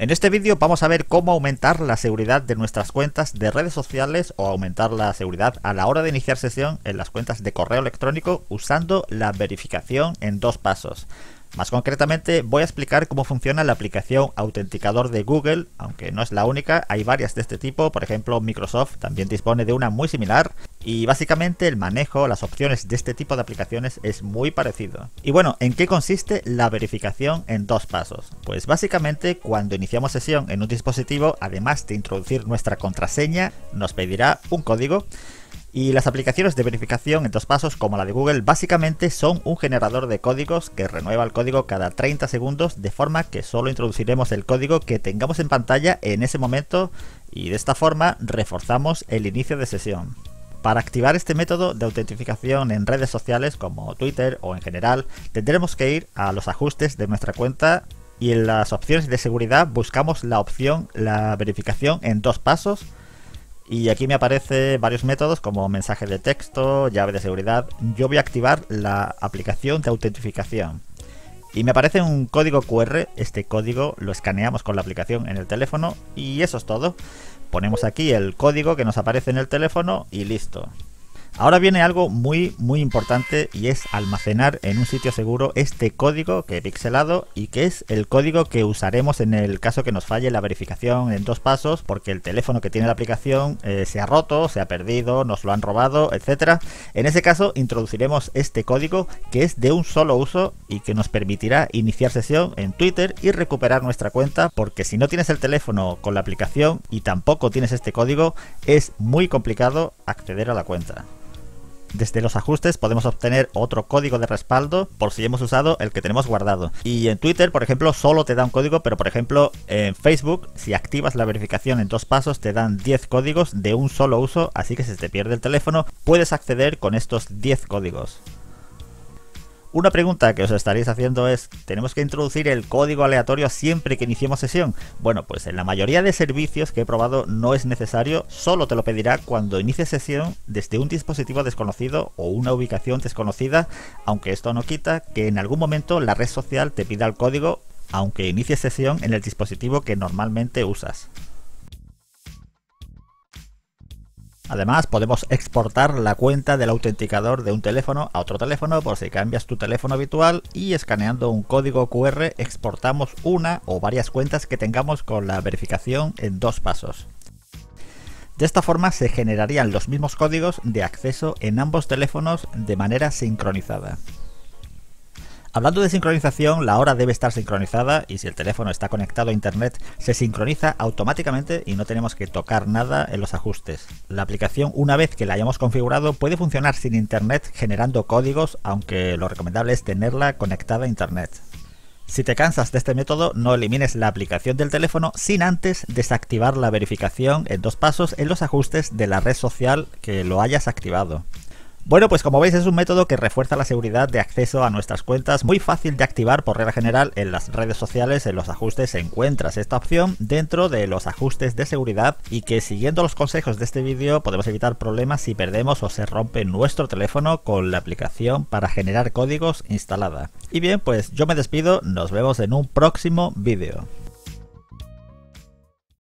En este vídeo vamos a ver cómo aumentar la seguridad de nuestras cuentas de redes sociales o aumentar la seguridad a la hora de iniciar sesión en las cuentas de correo electrónico usando la verificación en dos pasos. Más concretamente voy a explicar cómo funciona la aplicación autenticador de Google, aunque no es la única, hay varias de este tipo, por ejemplo Microsoft también dispone de una muy similar y básicamente el manejo, las opciones de este tipo de aplicaciones es muy parecido. Y bueno, ¿en qué consiste la verificación en dos pasos? Pues básicamente cuando iniciamos sesión en un dispositivo, además de introducir nuestra contraseña, nos pedirá un código y las aplicaciones de verificación en dos pasos como la de Google básicamente son un generador de códigos que renueva el código cada 30 segundos de forma que solo introduciremos el código que tengamos en pantalla en ese momento y de esta forma reforzamos el inicio de sesión. Para activar este método de autentificación en redes sociales como Twitter o en general, tendremos que ir a los ajustes de nuestra cuenta y en las opciones de seguridad buscamos la opción la verificación en dos pasos y aquí me aparece varios métodos como mensaje de texto, llave de seguridad. Yo voy a activar la aplicación de autentificación y me aparece un código QR. Este código lo escaneamos con la aplicación en el teléfono y eso es todo ponemos aquí el código que nos aparece en el teléfono y listo. Ahora viene algo muy muy importante y es almacenar en un sitio seguro este código que he pixelado y que es el código que usaremos en el caso que nos falle la verificación en dos pasos porque el teléfono que tiene la aplicación eh, se ha roto, se ha perdido, nos lo han robado, etc, En ese caso introduciremos este código que es de un solo uso y que nos permitirá iniciar sesión en Twitter y recuperar nuestra cuenta porque si no tienes el teléfono con la aplicación y tampoco tienes este código es muy complicado acceder a la cuenta. Desde los ajustes podemos obtener otro código de respaldo por si hemos usado el que tenemos guardado. Y en Twitter, por ejemplo, solo te da un código, pero por ejemplo en Facebook, si activas la verificación en dos pasos, te dan 10 códigos de un solo uso, así que si te pierde el teléfono, puedes acceder con estos 10 códigos. Una pregunta que os estaréis haciendo es, ¿tenemos que introducir el código aleatorio siempre que iniciemos sesión? Bueno, pues en la mayoría de servicios que he probado no es necesario, solo te lo pedirá cuando inicies sesión desde un dispositivo desconocido o una ubicación desconocida, aunque esto no quita que en algún momento la red social te pida el código aunque inicies sesión en el dispositivo que normalmente usas. Además, podemos exportar la cuenta del autenticador de un teléfono a otro teléfono por si cambias tu teléfono habitual y escaneando un código QR exportamos una o varias cuentas que tengamos con la verificación en dos pasos. De esta forma se generarían los mismos códigos de acceso en ambos teléfonos de manera sincronizada. Hablando de sincronización, la hora debe estar sincronizada y si el teléfono está conectado a internet, se sincroniza automáticamente y no tenemos que tocar nada en los ajustes. La aplicación, una vez que la hayamos configurado, puede funcionar sin internet generando códigos, aunque lo recomendable es tenerla conectada a internet. Si te cansas de este método, no elimines la aplicación del teléfono sin antes desactivar la verificación en dos pasos en los ajustes de la red social que lo hayas activado. Bueno, pues como veis es un método que refuerza la seguridad de acceso a nuestras cuentas, muy fácil de activar por regla general en las redes sociales, en los ajustes encuentras esta opción dentro de los ajustes de seguridad y que siguiendo los consejos de este vídeo podemos evitar problemas si perdemos o se rompe nuestro teléfono con la aplicación para generar códigos instalada. Y bien, pues yo me despido, nos vemos en un próximo vídeo.